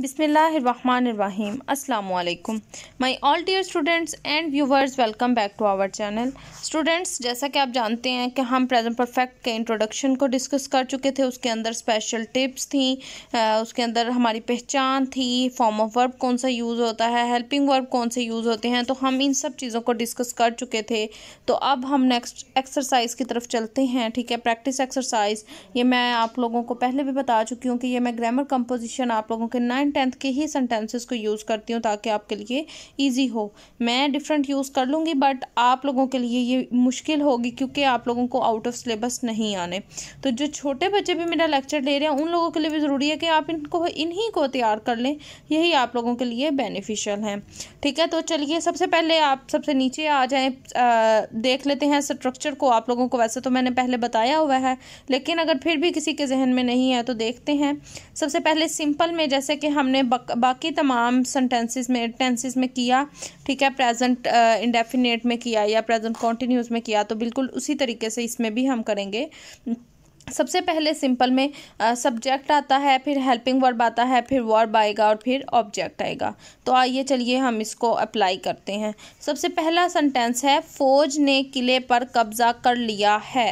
बिसमीम् अल्लाम my all dear students and viewers welcome back to our channel students जैसा कि आप जानते हैं कि हम प्रेजेंट परफेक्ट के इंट्रोडक्शन को डिस्कस कर चुके थे उसके अंदर स्पेशल टिप्स थी आ, उसके अंदर हमारी पहचान थी फॉर्म ऑफ वर्ब कौन सा यूज़ होता है हेल्पिंग वर्ब कौन से यूज़ होते हैं तो हम इन सब चीज़ों को डिस्कस कर चुके थे तो अब हम नेक्स्ट एक्सरसाइज की तरफ चलते हैं ठीक है प्रैक्टिस एक्सरसाइज ये मैं आप लोगों को पहले भी बता चुकी हूँ कि ये मैं ग्रामर कंपोजिशन आप लोगों के नाइन एंड टेंथ के ही सेंटेंसेस को यूज़ करती हूँ ताकि आपके लिए ईजी हो मैं डिफरेंट यूज़ कर लूँगी बट आप लोगों के लिए ये मुश्किल होगी क्योंकि आप लोगों को आउट ऑफ सिलेबस नहीं आने तो जो छोटे बच्चे भी मेरा लेक्चर ले रहे हैं उन लोगों के लिए भी ज़रूरी है कि आप इनको इन्हीं को तैयार कर लें यही आप लोगों के लिए बेनिफिशियल हैं ठीक है तो चलिए सबसे पहले आप सबसे नीचे आ जाएँ देख लेते हैं स्ट्रक्चर को आप लोगों को वैसे तो मैंने पहले बताया हुआ है लेकिन अगर फिर भी किसी के जहन में नहीं है तो देखते हैं सबसे पहले सिंपल में जैसे कि हमने बाकी तमाम सेंटेंसेस में टेंसेस में किया ठीक है प्रेजेंट इंडेफिनेट uh, में किया या प्रेजेंट कॉन्टीन्यूस में किया तो बिल्कुल उसी तरीके से इसमें भी हम करेंगे सबसे पहले सिंपल में सब्जेक्ट uh, आता है फिर हेल्पिंग वर्ब आता है फिर वर्ब आएगा और फिर ऑब्जेक्ट आएगा तो आइए चलिए हम इसको अप्लाई करते हैं सबसे पहला सेंटेंस है फौज ने किले पर कब्जा कर लिया है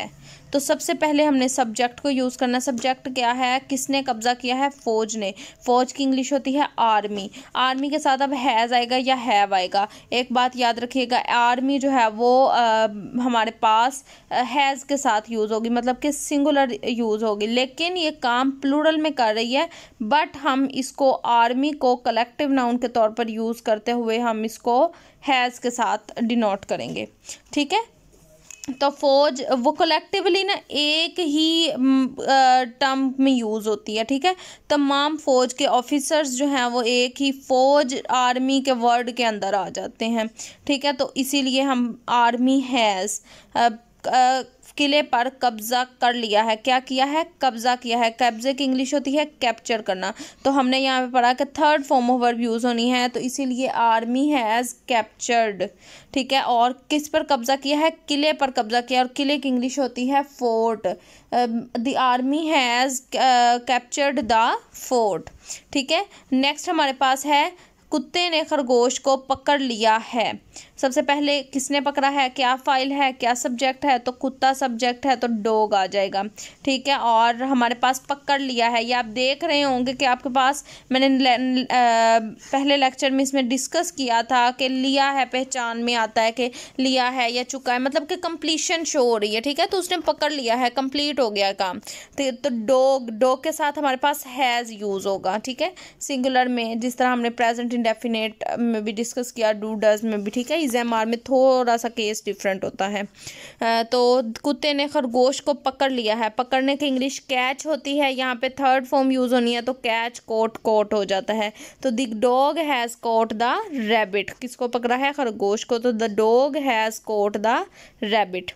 तो सबसे पहले हमने सब्जेक्ट को यूज़ करना सब्जेक्ट क्या है किसने कब्ज़ा किया है फ़ौज ने फ़ौज की इंग्लिश होती है आर्मी आर्मी के साथ अब हैज़ आएगा या हैव आएगा एक बात याद रखिएगा आर्मी जो है वो आ, हमारे पास हैज़ के साथ यूज़ होगी मतलब कि सिंगुलर यूज़ होगी लेकिन ये काम प्लूरल में कर रही है बट हम इसको आर्मी को कलेक्टिव नाउन के तौर पर यूज़ करते हुए हम इसको हैज़ के साथ डिनोट करेंगे ठीक है तो फौज वो कलेक्टिवली ना एक ही टर्म में यूज़ होती है ठीक है तमाम फ़ौज के ऑफिसर्स जो हैं वो एक ही फ़ौज आर्मी के वर्ड के अंदर आ जाते हैं ठीक है तो इसीलिए हम आर्मी हैज़ किले पर कब्जा कर लिया है क्या किया है कब्जा किया है कब्जे की इंग्लिश होती है कैप्चर करना तो हमने यहाँ पे पढ़ा कि third form of verb use होनी है तो इसीलिए आर्मी हैज़ कैप्चर्ड ठीक है और किस पर कब्जा किया है किले पर कब्जा किया और किले की इंग्लिश होती है fort the army has captured the fort ठीक है नेक्स्ट हमारे पास है कुत्ते ने खरगोश को पकड़ लिया है सबसे पहले किसने पकड़ा है क्या फाइल है क्या सब्जेक्ट है तो कुत्ता सब्जेक्ट है तो डोग आ जाएगा ठीक है और हमारे पास पकड़ लिया है ये आप देख रहे होंगे कि आपके पास मैंने ले, आ, पहले लेक्चर में इसमें डिस्कस किया था कि लिया है पहचान में आता है कि लिया है या चुका है मतलब कि कंप्लीशन शो हो रही है ठीक है तो उसने पकड़ लिया है कंप्लीट हो गया काम तो डोग तो डोग के साथ हमारे पास हैज़ यूज़ होगा ठीक है सिंगुलर में जिस तरह हमने प्रेजेंट इंडेफिनेट में भी डिस्कस किया डू डज में भी ठीक है इज एम आर में थोड़ा सा केस डिफरेंट होता है तो कुत्ते ने खरगोश को पकड़ लिया है पकड़ने की इंग्लिश कैच होती है यहाँ पे थर्ड फॉर्म यूज़ होनी है तो कैच कोट कोट हो जाता है तो the dog has caught the rabbit किसको पकड़ा है खरगोश को तो the dog has caught the rabbit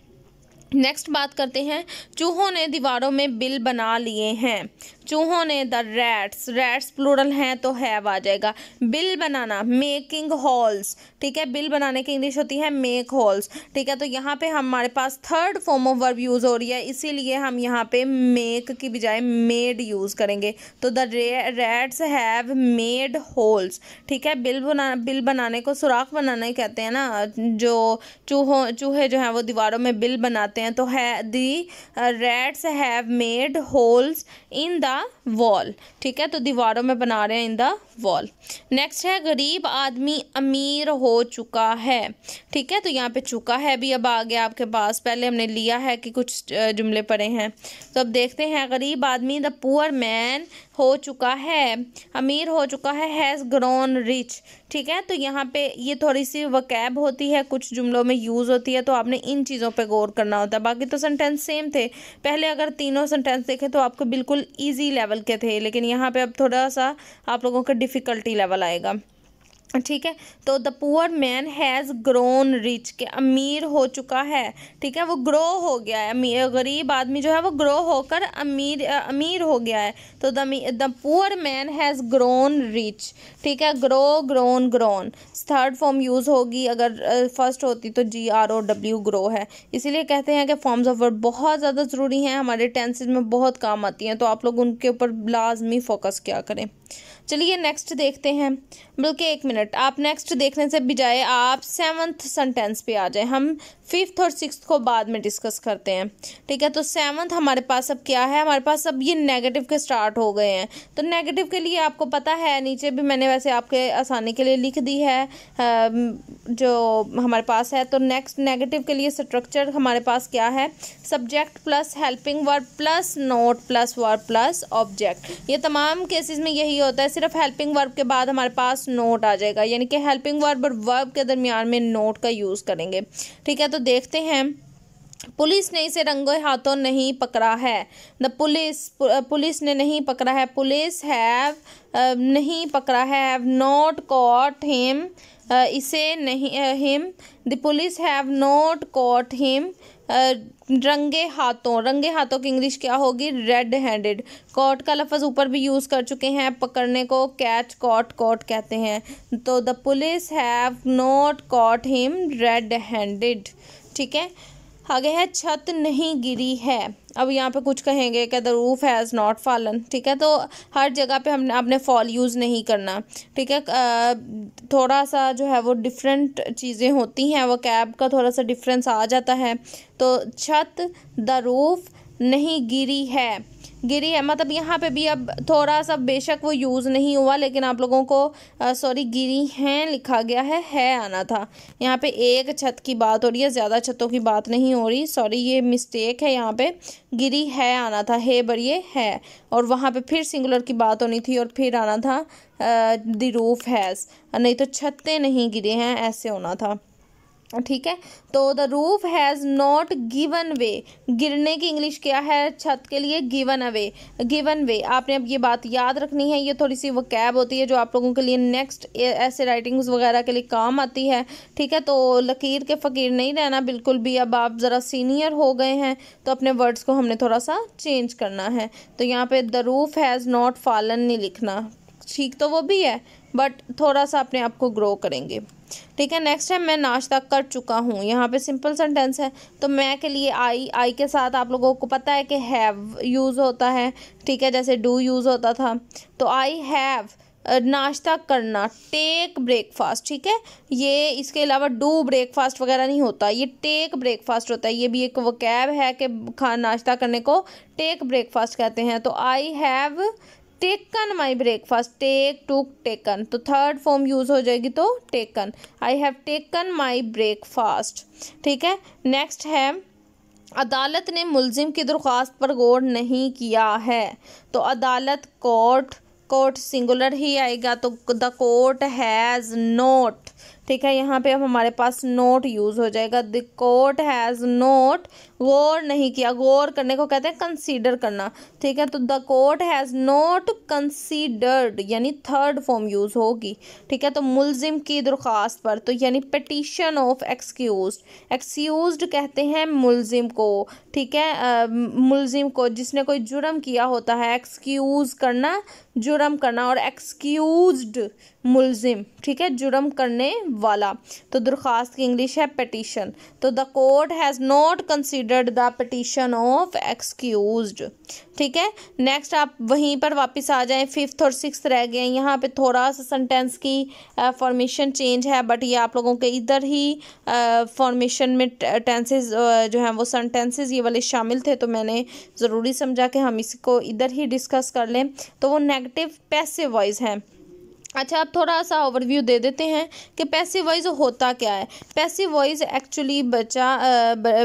next बात करते हैं चूहों ने दीवारों में बिल बना लिए हैं चूहों ने द रैट्स रैट्स प्लूरल हैं तो हैव आ जाएगा बिल बनाना मेकिंग हॉल्स ठीक है बिल बनाने की इंग्लिश होती है मेक हॉल्स ठीक है तो यहाँ पे हमारे पास third form of verb use हो रही है इसीलिए हम यहाँ पे मेक की बजाय मेड यूज़ करेंगे तो the rats have made holes ठीक है बिल बना बिल बनाने को सुराख बनाने कहते हैं ना जो चूहों चूहे जो हैं वो दीवारों में बिल बनाते हैं तो है the rats have made holes in the wall ठीक है तो दीवारों में बना रहे हैं इन द वॉल नेक्स्ट है गरीब आदमी अमीर हो चुका है ठीक है तो यहाँ पे चुका है भी अब आ गया आपके पास पहले हमने लिया है कि कुछ जुमले पड़े हैं तो अब देखते हैं गरीब आदमी द पुअर मैन हो चुका है अमीर हो चुका है हैज़ ग्रोन रिच ठीक है तो यहाँ पे ये थोड़ी सी वकैब होती है कुछ जुमलों में यूज़ होती है तो आपने इन चीज़ों पे गौर करना होता है बाकी तो सेंटेंस सेम थे पहले अगर तीनों सेंटेंस देखें तो आपको बिल्कुल ईजी लेवल के थे लेकिन यहाँ पर अब थोड़ा सा आप लोगों का डिफ़िकल्टी लेवल आएगा ठीक है तो the poor man has grown rich के अमीर हो चुका है ठीक है वो ग्रो हो गया है अमीर गरीब आदमी जो है वो ग्रो होकर अमीर अमीर हो गया है तो the the poor man has grown rich ठीक है grow grown grown third form use होगी अगर फर्स्ट होती तो G R O W grow है इसीलिए कहते हैं कि फॉर्म्स ऑफ वर्ड बहुत ज़्यादा ज़रूरी हैं हमारे टेंसेज में बहुत काम आती हैं तो आप लोग उनके ऊपर लाजमी फोकस क्या करें चलिए नेक्स्ट देखते हैं बल्कि एक मिनट मिनट आप नेक्स्ट देखने से बजाय आप सेवन्थ सेंटेंस पे आ जाए हम फिफ्थ और सिक्स को बाद में डिस्कस करते हैं ठीक है तो सेवन्थ हमारे पास अब क्या है हमारे पास अब ये नेगेटिव के स्टार्ट हो गए हैं तो नेगेटिव के लिए आपको पता है नीचे भी मैंने वैसे आपके आसानी के लिए लिख दी है जो हमारे पास है तो नेक्स्ट नेगेटिव के लिए स्ट्रक्चर हमारे पास क्या है subject plus helping word plus not plus word plus object ये तमाम केसेस में यही होता है सिर्फ हेल्पिंग वर्ब के बाद हमारे पास नोट आ जाएगा जाएगा यानी कि हेल्पिंग वर्ब और वर्ब के दरमियान में नोट का यूज़ करेंगे ठीक है तो देखते हैं पुलिस ने इसे रंगे हाथों नहीं पकड़ा है द पुलिस पुलिस ने नहीं पकड़ा है पुलिस हैव uh, नहीं पकड़ा है हैव नॉट कॉट हिम इसे नहीं him the police have not caught him रंगे हाथों रंगे हाथों की इंग्लिश क्या होगी रेड हैंडेड कॉट का लफ्ज़ ऊपर भी यूज़ कर चुके हैं पकड़ने को कैच कॉट कॉट कहते हैं तो the police have not caught him red handed ठीक है आगे है छत नहीं गिरी है अब यहाँ पे कुछ कहेंगे कि the roof has not fallen ठीक है तो हर जगह पे हमने आपने फॉल यूज़ नहीं करना ठीक है थोड़ा सा जो है वो डिफरेंट चीज़ें होती हैं वो कैब का थोड़ा सा डिफरेंस आ जाता है तो छत द रूफ नहीं गिरी है गिरी है मतलब यहाँ पे भी अब थोड़ा सा बेशक वो यूज़ नहीं हुआ लेकिन आप लोगों को सॉरी गिरी हैं लिखा गया है है आना था यहाँ पे एक छत की बात हो रही है ज़्यादा छतों की बात नहीं हो रही सॉरी ये मिस्टेक है यहाँ पे गिरी है आना था हे बड़िए है और वहाँ पे फिर सिंगुलर की बात होनी थी और फिर आना था द रूफ हैज़ नहीं तो छतें नहीं गिरी हैं ऐसे होना था ठीक है तो the roof has not given way गिरने की इंग्लिश क्या है छत के लिए गिवन अवे गिवन वे आपने अब ये बात याद रखनी है ये थोड़ी सी वो कैब होती है जो आप लोगों के लिए नेक्स्ट ऐसे राइटिंग्स वगैरह के लिए काम आती है ठीक है तो लकीर के फ़कीर नहीं रहना बिल्कुल भी अब आप ज़रा सीनियर हो गए हैं तो अपने वर्ड्स को हमने थोड़ा सा चेंज करना है तो यहाँ पर the roof has not fallen नहीं लिखना ठीक तो वो भी है बट थोड़ा सा अपने आप को ग्रो करेंगे ठीक है नेक्स्ट है मैं नाश्ता कर चुका हूँ यहाँ पे सिंपल सेंटेंस है तो मैं के लिए आई आई के साथ आप लोगों को पता है कि हैव यूज़ होता है ठीक है जैसे डू यूज़ होता था तो आई हैव नाश्ता करना टेक ब्रेकफास्ट ठीक है ये इसके अलावा डू ब्रेकफास्ट वगैरह नहीं होता ये टेक ब्रेकफास्ट होता है ये भी एक वो है कि खा नाश्ता करने को टेक ब्रेकफास्ट कहते हैं तो I have taken my breakfast take to taken तो थर्ड फॉर्म यूज़ हो जाएगी तो taken I have taken my breakfast ठीक है नेक्स्ट है अदालत ने मुलजिम की दरख्वास्त पर गौर नहीं किया है तो अदालत कोर्ट कोर्ट सिंगुलर ही आएगा तो द कोर्ट हैज़ नोट ठीक है यहाँ पे अब हमारे पास नोट यूज़ हो जाएगा द कोर्ट हैज़ नोट गौर नहीं किया गौर करने को कहते हैं कंसीडर करना ठीक है तो the court has not considered यानी थर्ड फॉर्म यूज़ होगी ठीक है तो मुलजिम की दरख्वास्त पर तो यानी पटिशन ऑफ एक्सक्यूज एक्सक्यूज कहते हैं मुलजिम को ठीक है मुलजिम को जिसने कोई जुर्म किया होता है एक्सक्यूज़ करना जुर्म करना और एक्सक्यूज मुलजिम ठीक है जुर्म करने वाला तो दरख्वास्त की इंग्लिश है पटिशन तो the court has not considered the petition of excuse ठीक है नेक्स्ट आप वहीं पर वापस आ जाएं फिफ्थ और सिक्स रह गए यहाँ पे थोड़ा सा सेंटेंस की फॉर्मेशन uh, चेंज है बट ये आप लोगों के इधर ही फॉर्मेशन uh, में uh, जो हैं वो सेंटेंसेज ये वाले शामिल थे तो मैंने ज़रूरी समझा कि हम इसको इधर ही डिस्कस कर लें तो वो नेगेटिव पैसे वॉइस हैं अच्छा आप थोड़ा सा ओवरव्यू दे देते हैं कि पैसिव वॉइस होता क्या है पैसिव वॉइस एक्चुअली बच्चा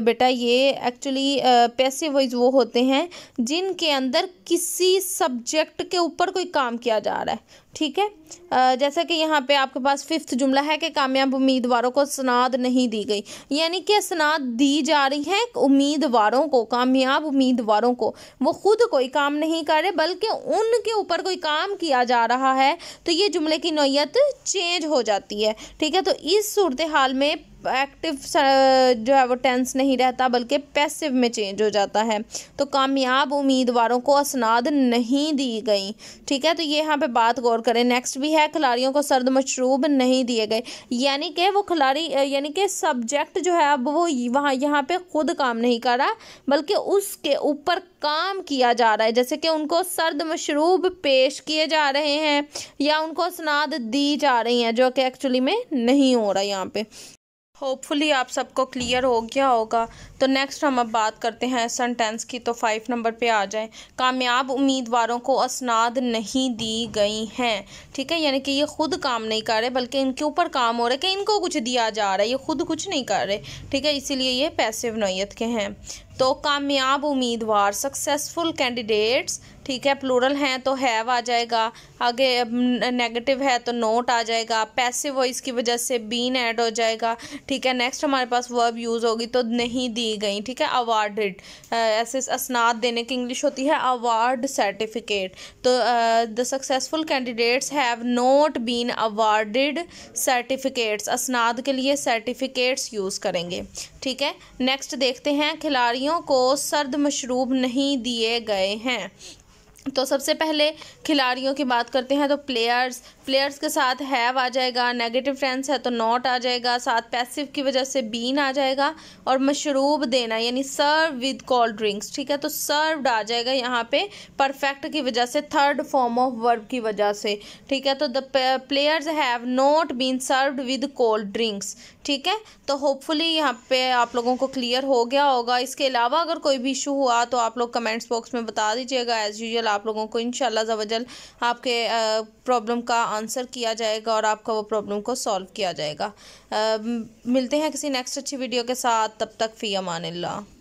बेटा ये एक्चुअली पैसिव वॉइस वो होते हैं जिनके अंदर किसी सब्जेक्ट के ऊपर कोई काम किया जा रहा है ठीक है जैसा कि यहाँ पे आपके पास फिफ्थ जुमला है कि कामयाब उम्मीदवारों को सनाद नहीं दी गई यानी कि सनाद दी जा रही है उम्मीदवारों को कामयाब उम्मीदवारों को वो खुद कोई काम नहीं कर रहे बल्कि उनके ऊपर कोई काम किया जा रहा है तो ये जुमले की नोयत चेंज हो जाती है ठीक है तो इस सूरत हाल में एक्टिव जो है वो टेंस नहीं रहता बल्कि पैसिव में चेंज हो जाता है तो कामयाब उम्मीदवारों को असनाद नहीं दी गई ठीक है तो ये यहाँ पे बात गौर करें नेक्स्ट भी है खिलाड़ियों को सर्द मशरूब नहीं दिए गए यानी कि वो खिलाड़ी यानी कि सब्जेक्ट जो है अब वो वहाँ यहाँ पर खुद काम नहीं कर रहा बल्कि उसके ऊपर काम किया जा रहा है जैसे कि उनको सर्द मशरूब पेश किए जा रहे हैं या उनको असनाद दी जा रही हैं जो कि एक्चुअली में नहीं हो रहा यहाँ पे होपफुली आप सबको क्लियर हो गया होगा तो नेक्स्ट हम अब बात करते हैं सेंटेंस की तो फाइव नंबर पे आ जाए कामयाब उम्मीदवारों को असनाद नहीं दी गई हैं ठीक है यानी कि ये खुद काम नहीं कर रहे बल्कि इनके ऊपर काम हो रहा है कि इनको कुछ दिया जा रहा है ये खुद कुछ नहीं कर रहे ठीक है इसीलिए ये पैसिव नोयत के हैं तो कामयाब उम्मीदवार सक्सेसफुल कैंडिडेट्स ठीक है प्लूरल हैं तो हैव आ जाएगा आगे नेगेटिव है तो नोट आ जाएगा पैसिव वॉइस की वजह से बीन ऐड हो जाएगा ठीक है नेक्स्ट हमारे पास वर्ब यूज़ होगी तो नहीं दी गई ठीक है अवार्डेड ऐसे असनाद देने की इंग्लिश होती है अवार्ड सर्टिफिकेट तो the successful candidates have not been awarded certificates असनाद के लिए सर्टिफिकेट्स यूज़ करेंगे ठीक है नेक्स्ट देखते हैं खिलाड़ियों को सर्द मशरूब नहीं दिए गए हैं तो सबसे पहले खिलाड़ियों की बात करते हैं तो प्लेयर्स प्लेयर्स के साथ हैव आ जाएगा नेगेटिव टेंस है तो नॉट आ जाएगा साथ पैसिव की वजह से बीन आ जाएगा और मशरूब देना यानी सर्व विद कोल्ड ड्रिंक्स ठीक है तो सर्वड आ जाएगा यहाँ पे परफेक्ट की वजह से थर्ड फॉर्म ऑफ वर्ब की वजह से ठीक है तो the players have not been served with cold drinks ठीक है तो होपफुली यहाँ पे आप लोगों को क्लियर हो गया होगा इसके अलावा अगर कोई भी इशू हुआ तो आप लोग कमेंट्स बॉक्स में बता दीजिएगा एज़ यूजल आप लोगों को इन शवजल आपके प्रॉब्लम का आंसर किया जाएगा और आपका वो प्रॉब्लम को सॉल्व किया जाएगा मिलते हैं किसी नेक्स्ट अच्छी वीडियो के साथ तब तक फ़ी अमान